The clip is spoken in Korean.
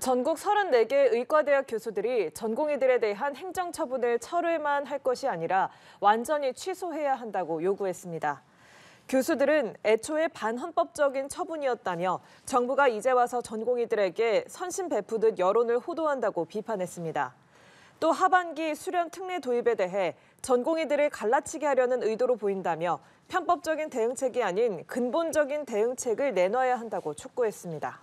전국 34개 의과대학 교수들이 전공의들에 대한 행정처분을 철회만 할 것이 아니라 완전히 취소해야 한다고 요구했습니다. 교수들은 애초에 반헌법적인 처분이었다며 정부가 이제 와서 전공의들에게 선심 베푸듯 여론을 호도한다고 비판했습니다. 또 하반기 수련 특례 도입에 대해 전공의들을 갈라치게 하려는 의도로 보인다며 편법적인 대응책이 아닌 근본적인 대응책을 내놔야 한다고 촉구했습니다.